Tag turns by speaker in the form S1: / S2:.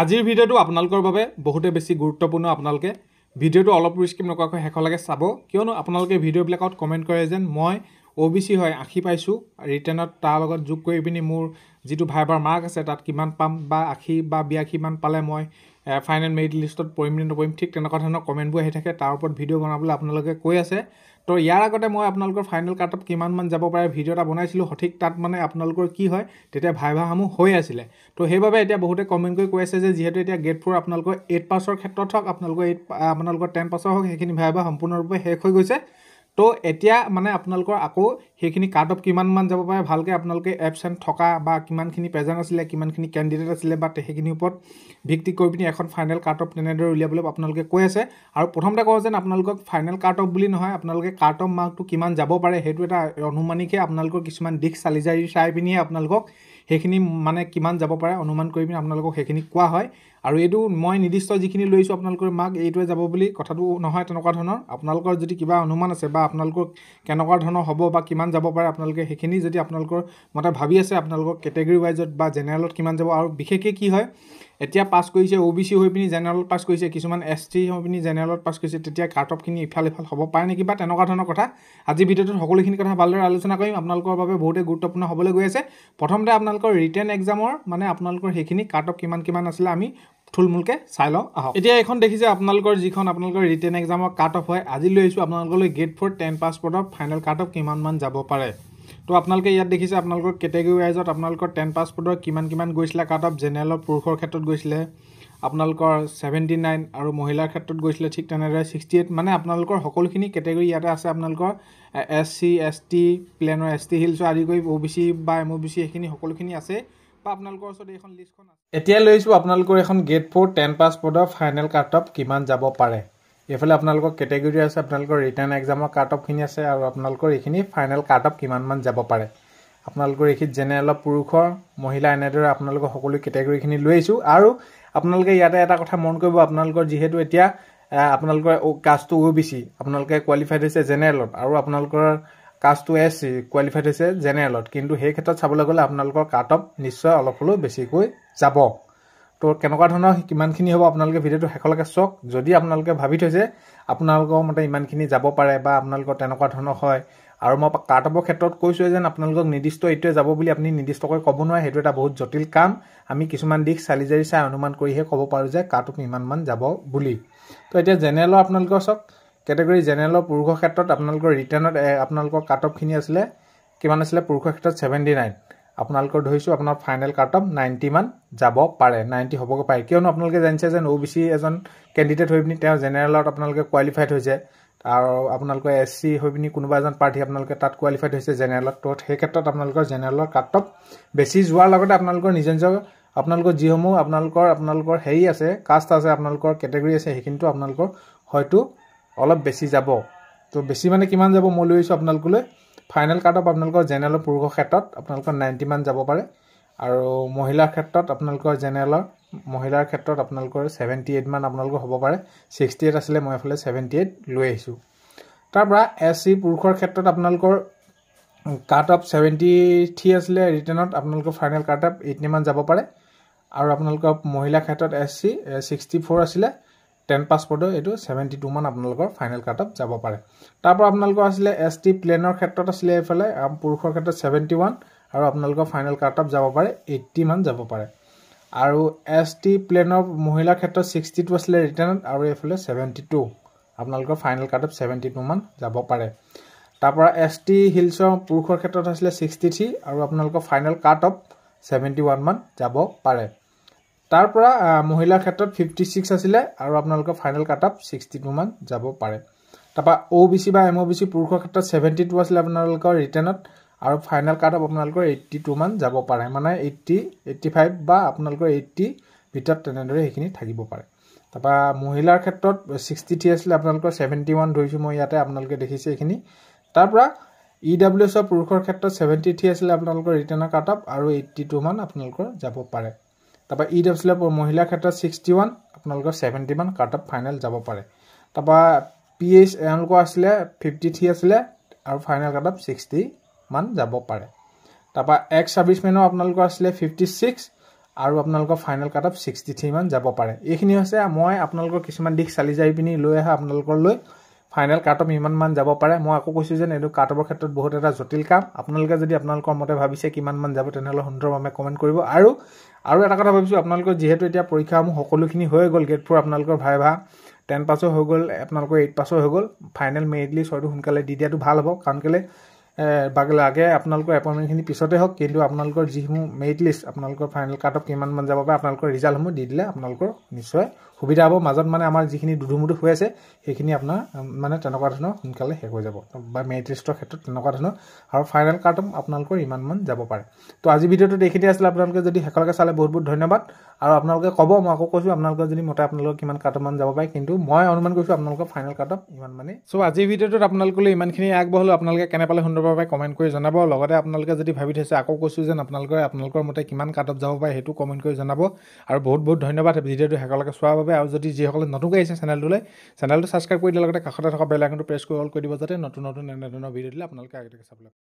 S1: আজিৰ ভিডিঅ'টো আপোনালোকৰ বাবে বহুতে বেছি গুৰুত্বপূৰ্ণ আপোনালোকে ভিডিঅ'টো অলপ ৰিস্কিপ নকৰাকৈ শেষলৈকে চাব কিয়নো আপোনালোকে ভিডিঅ'বিলাকত কমেণ্ট কৰে যেন মই অ' বি চি হয় আশী পাইছোঁ ৰিটাৰ্ণত তাৰ লগত যোগ কৰি পিনি মোৰ যিটো ভাইবাৰ মাৰ্ক আছে তাত কিমান পাম বা আশী বা বিয়াশীমান পালে মই ফাইনেল মেৰিট লিষ্টত পৰিমিত কৰিম ঠিক তেনেকুৱা ধৰণৰ কমেণ্টবোৰ আহি থাকে তাৰ ওপৰত ভিডিঅ' বনাবলৈ আপোনালোকে কৈ আছে তো ইয়াৰ আগতে মই আপোনালোকৰ ফাইনেল কাৰ্টত কিমানমান যাব পাৰে ভিডিঅ' এটা বনাইছিলোঁ সঠিক তাত মানে আপোনালোকৰ কি হয় তেতিয়া ভাই ভাইসমূহ হৈ আছিলে তো সেইবাবে এতিয়া বহুতে কমেণ্ট কৰি কৈ আছে যে যিহেতু এতিয়া গেট ফ'ৰ আপোনালোকৰ এইট পাছৰ ক্ষেত্ৰত হওক আপোনালোকৰ এইট আপোনালোকৰ টেন পাছৰ হওক সেইখিনি ভাই ভাই সম্পূৰ্ণৰূপে শেষ হৈ গৈছে তো এতিয়া মানে আপোনালোকৰ আকৌ সেইখিনি অফ কিমানমান যাব পাৰে ভালকৈ আপোনালোকে এবচেণ্ট থকা বা কিমানখিনি প্ৰেজেণ্ট আছিলে কিমানখিনি কেণ্ডিডেট আছিলে বা সেইখিনিৰ ওপৰত ভিত্তি কৰি পিনি এখন ফাইনেল কাৰ্টঅপ তেনেদৰে উলিয়াবলৈ আপোনালোকে কৈ আছে আৰু প্ৰথমতে কওঁ যেন আপোনালোকক ফাইনেল অফ বুলি নহয় আপোনালোকে কাৰ্ড অফ মাৰ্কটো কিমান যাব পাৰে সেইটো এটা অনুমানিকহে আপোনালোকৰ কিছুমান দিশ চালি জাৰি চাই পিনিয়ে আপোনালোকক সেইখিনি মানে কিমান যাব পাৰে অনুমান কৰি পিনি আপোনালোকক সেইখিনি কোৱা হয় আৰু এইটো মই নিৰ্দিষ্ট যিখিনি লৈছোঁ আপোনালোকৰ মাক এইটোৱে যাব বুলি কথাটো নহয় তেনেকুৱা ধৰণৰ আপোনালোকৰ যদি কিবা অনুমান আছে বা আপোনালোকৰ কেনেকুৱা ধৰণৰ হ'ব বা কিমান যাব পাৰে আপোনালোকে সেইখিনি যদি আপোনালোকৰ মতে ভাবি আছে আপোনালোকৰ কেটেগৰি ৱাইজত বা জেনেৰেলত কিমান যাব আৰু বিশেষকৈ কি হয় এতিয়া পাছ কৰিছে অ' বি চি হৈ পিনি জেনেৰেলত পাছ কৰিছে কিছুমান এছ টি হৈ পিনি জেনেৰেলত পাছ কৰিছে তেতিয়া কাৰ্ট কাৰ্টঅপখিনি ইফাল ইফাল হ'ব পাৰে নেকি বা তেনেকুৱা ধৰণৰ কথা আজি ভিডিঅ'টোত সকলোখিনি কথা ভালদৰে আলোচনা কৰিম আপোনালোকৰ বাবে বহুতেই গুৰুত্বপূৰ্ণ হ'বলৈ গৈ আছে প্ৰথমতে আপোনালোকৰ ৰিটাৰ্ণ এক্সামৰ মানে আপোনালোকৰ সেইখিনি কাৰ্টঅপ কিমান কিমান আছিলে আমি থুলমূলকে চাই লওঁ আহক এতিয়া এইখন দেখিছে আপোনালোকৰ যিখন আপোনালোকৰ ৰিটেন এক্সামৰ কাট অফ হয় আজি লৈ আহিছোঁ আপোনালোকলৈ গেট ফ'ৰ টেন পাছপৰ্টৰ ফাইনেল কাট অফ কিমানমান যাব পাৰে তো আপোনালোকে ইয়াত দেখিছে আপোনালোকৰ কেটেগৰী ৱাইজত আপোনালোকৰ টেন পাছপৰ্টৰ কিমান কিমান গৈছিলে কাট অফ জেনেৰেলৰ পুৰুষৰ ক্ষেত্ৰত গৈছিলে আপোনালোকৰ ছেভেণ্টি নাইন আৰু মহিলাৰ ক্ষেত্ৰত গৈছিলে ঠিক তেনেদৰে ছিক্সটি এইট মানে আপোনালোকৰ সকলোখিনি কেটেগৰী ইয়াতে আছে আপোনালোকৰ এছ চি এছ টি প্লেনৰ এছ টি হিলছৰ আদি কৰি অ' বি চি বা এম অ' বি চি সেইখিনি সকলোখিনি আছে এতিয়া লৈছো আপোনালোকৰ এখন গ্ৰেড ফ'ৰ টেন পাছ বৰ্ডৰ ফাইনেল কাৰ্ট অফ কিমান যাব পাৰে এইফালে আপোনালোকৰ কেটেগৰি আছে আপোনালোকৰ ৰিটাৰ্ণ এক্সামৰ কাৰ্ট অফখিনি আছে আৰু আপোনালোকৰ এইখিনি ফাইনেল কাৰ্ট অফ কিমানমান যাব পাৰে আপোনালোকৰ এইখিনি জেনেৰেলৰ পুৰুষৰ মহিলা এনেদৰে আপোনালোকৰ সকলো কেটেগৰিখিনি লৈ আহিছোঁ আৰু আপোনালোকে ইয়াতে এটা কথা মন কৰিব আপোনালোকৰ যিহেতু এতিয়া আপোনালোকৰ কাষ্টটো অ' বি চি আপোনালোকে কোৱালিফাইড হৈছে জেনেৰেলত আৰু আপোনালোকৰ কাষ্ট টু এছ কোৱালিফাইড হৈছে জেনেৰেলত কিন্তু সেই ক্ষেত্ৰত চাবলৈ গ'লে আপোনালোকৰ কাট অফ নিশ্চয় অলপ হ'লেও বেছিকৈ যাব তো কেনেকুৱা ধৰণৰ কিমানখিনি হ'ব আপোনালোকে ভিডিঅ'টো শেষলৈকে চাওক যদি আপোনালোকে ভাবি থৈছে আপোনালোকৰ মতে ইমানখিনি যাব পাৰে বা আপোনালোকৰ তেনেকুৱা ধৰণৰ হয় আৰু মই কাট অফৰ ক্ষেত্ৰত কৈছোঁ যেন আপোনালোকক নিৰ্দিষ্ট এইটোৱে যাব বুলি আপুনি নিৰ্দিষ্টকৈ ক'ব নোৱাৰে সেইটো এটা বহুত জটিল কাম আমি কিছুমান দিশ চালি জাৰি চাই অনুমান কৰিহে ক'ব পাৰোঁ যে কাট অফ যাব বুলি তো এতিয়া জেনেৰেলৰ আপোনালোকৰ চাওক কেটেগৰী জেনেৰেলৰ পুৰুষৰ ক্ষেত্ৰত আপোনালোকৰ ৰিটাৰ্ণত আপোনালোকৰ কাট অফখিনি আছিলে কিমান আছিলে পুৰুষৰ ক্ষেত্ৰত ছেভেণ্টি নাইন আপোনালোকৰ ধৰিছোঁ আপোনাৰ ফাইনেল কাট অফ নাইণ্টিমান যাব পাৰে নাইণ্টি হ'বগৈ পাৰে কিয়নো আপোনালোকে জানিছে যেন অ' বি চি এজন কেণ্ডিডেট হৈ পিনি তেওঁ জেনেৰেলত আপোনালোকে কোৱালিফাইড হৈছে আৰু আপোনালোকৰ এছ চি হৈ পিনি কোনোবা এজন প্ৰাৰ্থী আপোনালোকে তাত কোৱালিফাইড হৈছে জেনেৰেলত ত' সেই ক্ষেত্ৰত আপোনালোকৰ জেনেৰেলৰ কাট অফ বেছি যোৱাৰ লগতে আপোনালোকৰ নিজৰ নিজৰ আপোনালোকৰ যিসমূহ আপোনালোকৰ আপোনালোকৰ হেৰি আছে কাষ্ট আছে আপোনালোকৰ কেটেগৰী আছে সেইখিনিতো আপোনালোকৰ হয়তো অলপ বেছি যাব তো বেছি মানে কিমান যাব মই লৈ আহিছোঁ আপোনালোকলৈ ফাইনেল কাৰ্ডত আপোনালোকৰ জেনেৰেলৰ পুৰুষৰ ক্ষেত্ৰত আপোনালোকৰ নাইণ্টিমান যাব পাৰে আৰু মহিলাৰ ক্ষেত্ৰত আপোনালোকৰ জেনেৰেলৰ মহিলাৰ ক্ষেত্ৰত আপোনালোকৰ ছেভেণ্টি এইট মান আপোনালোকৰ হ'ব পাৰে ছিক্সটি এইট আছিলে মই এইফালে ছেভেণ্টি এইট লৈ আহিছোঁ তাৰপৰা এছ চি পুৰুষৰ ক্ষেত্ৰত আপোনালোকৰ কাৰ্ট অফ ছেভেণ্টি থ্ৰী আছিলে ৰিটাৰ্ণত আপোনালোকৰ ফাইনেল কাৰ্ট অফ এইটিমান যাব পাৰে আৰু আপোনালোকৰ মহিলাৰ ক্ষেত্ৰত এছ চি ছিক্সটি ফ'ৰ আছিলে টেন পাছপৰ্টৰ এইটো ছেভেণ্টি টু মান আপোনালোকৰ ফাইনেল কাৰ্টত যাব পাৰে তাৰপৰা আপোনালোকৰ আছিলে এছ টি প্লেনৰ ক্ষেত্ৰত আছিলে এইফালে পুৰুষৰ ক্ষেত্ৰত ছেভেণ্টি ওৱান আৰু আপোনালোকৰ ফাইনেল কাৰ্টত যাব পাৰে এইট্টি মান যাব পাৰে আৰু এছ টি প্লেনৰ মহিলাৰ ক্ষেত্ৰত ছিক্সটি টু আছিলে ৰিটাৰ্ণত আৰু এইফালে ছেভেণ্টি টু আপোনালোকৰ ফাইনেল কাৰ্টত ছেভেণ্টি টু মান যাব পাৰে তাৰপৰা এছ টি হিলছৰ পুৰুষৰ ক্ষেত্ৰত আছিলে ছিক্সটি থ্ৰী আৰু আপোনালোকৰ ফাইনেল কাৰ্টত ছেভেণ্টি ওৱান মান যাব পাৰে তাৰ পৰা মহিলাৰ ক্ষেত্ৰত ফিফটি ছিক্স আছিলে আৰু আপোনালোকৰ final cut off sixty two মান যাব পাৰে তাৰপৰা অ' বি চি বা এম অ' বি চি পুৰুষৰ ক্ষেত্ৰত ছেভেণ্টি টু আছিলে আপোনালোকৰ ৰিটাৰ্ণত আৰু ফাইনেল কাট অফ আপোনালোকৰ এইট্টি টু মান যাব পাৰে মানে এইট্টি এইট্টি ফাইভ বা আপোনালোকৰ এইট্টি ভিতৰত তেনেদৰে সেইখিনি থাকিব পাৰে তাৰপৰা মহিলাৰ ক্ষেত্ৰত ছিক্সটি থ্ৰী আছিলে আপোনালোকৰ ছেভেণ্টি ওৱান ধৰিছোঁ মই ইয়াতে আপোনালোকে দেখিছে এইখিনি তাৰপৰা ই ডাব্লিউ এছৰ পুৰুষৰ ক্ষেত্ৰত ছেভেণ্টি থ্ৰী আছিলে আপোনালোকৰ ৰিটাৰ্ণৰ কাট অফ আৰু এইট্টি টু মান আপোনালোকৰ যাব পাৰে তাৰপৰা ই ডাব্লিউ এফ মহিলাৰ ক্ষেত্ৰত ছিক্সটি ওৱান আপোনালোকৰ seventy one cut off final যাব পাৰে তাৰপৰা পি এইচ এওঁলোকৰ আছিলে ফিফটি থ্ৰী আছিলে আৰু ফাইনেল কাট অফ ছিক্সটি মান যাব পাৰে তাৰপৰা এক্স ছাৰ্ভিচমেনো আপোনালোকৰ আছিলে ফিফটি ছিক্স আৰু আপোনালোকৰ final cut off sixty three যাব পাৰে এইখিনি হৈছে মই আপোনালোকৰ কিছুমান দিশ চালি যাই পিনি লৈ আহা আপোনালোকৰ লৈ ফাইনেল কাৰ্টম ইমানমান যাব পাৰে মই আকৌ কৈছোঁ যেন এইটো কাৰ্টমৰ ক্ষেত্ৰত বহুত এটা জটিল কাম আপোনালোকে যদি আপোনালোকৰ মতে ভাবিছে কিমানমান যাব তেনেহ'লে সুন্দৰভাৱে কমেণ্ট কৰিব আৰু আৰু এটা কথা ভাবিছোঁ আপোনালোকৰ যিহেতু এতিয়া পৰীক্ষাসমূহ সকলোখিনি হৈ গ'ল গেট ফ'ৰ আপোনালোকৰ ভাই ভা টেন পাছো হৈ গ'ল আপোনালোকৰ এইট পাছো হৈ গ'ল ফাইনেল মেৰিডলি ছয়টো সোনকালে দি দিয়াটো ভাল হ'ব কাৰণ কেলৈ লাগে আপোনালোকৰ এপইণ্টমেণ্টখিনি পিছতে হওক কিন্তু আপোনালোকৰ যিসমূহ মেৰিট লিষ্ট আপোনালোকৰ ফাইনেল কাৰ্ডত কিমানমান যাব পাৰে আপোনালোকৰ ৰিজাল্টসমূহ দি দিলে আপোনালোকৰ নিশ্চয় সুবিধা হ'ব মাজত মানে আমাৰ যিখিনি দুধুমুধু হৈ আছে সেইখিনি আপোনাৰ মানে তেনেকুৱা ধৰণৰ সোনকালে শেষ হৈ যাব বা মেৰিট লিষ্টৰ ক্ষেত্ৰত তেনেকুৱা ধৰণৰ আৰু ফাইনেল কাৰ্ডো আপোনালোকৰ ইমানমান যাব পাৰে তো আজি ভিডিঅ'টো দেখিতে আছিলে আপোনালোকে যদি শেষলৈকে চালে বহুত বহুত ধন্যবাদ আৰু আপোনালোকে ক'ব মই আকৌ কৈছোঁ আপোনালোকে যদি মতে আপোনালোকৰ কিমান কাৰ্ডমান যাব পাৰে কিন্তু মই অনুমান কৰিছোঁ আপোনালোকৰ ফাইনেল কাৰ্ডত ইমান মানে চ' আজিৰ ভিডিঅ'টোত আপোনালোকলৈ ইমানখিনি আগবঢ়ালোঁ আপোনালোকে কেনে পালে সুন্দৰ কাটৰ বাবে কমেণ্ট কৰি জনাব লগতে আপোনালোকে যদি ভাবি থৈছে আকৌ কৈছোঁ যেন আপোনালোকে আপোনালোকৰ মতে কিমান কাটত যাব পাৰে সেইটো কমেণ্ট কৰি জনাব আৰু বহুত বহুত ধন্যবাদ ভিডিঅ'টো শেষলৈকে চোৱাৰ বাবে আৰু যদি যিসকলে নতুনকৈ আহিছে চেনেলটোলৈ চেনেলটো ছাবস্ক্ৰাইব কৰি দিয়াৰ লগতে কাষতে থকা বেল প্ৰেছ কৰি অল কৰি দিব যাতে নতুন নতুন এনেধৰণৰ ভিডিঅ' দিলে আপোনালোকে আগে আগে চাবলৈ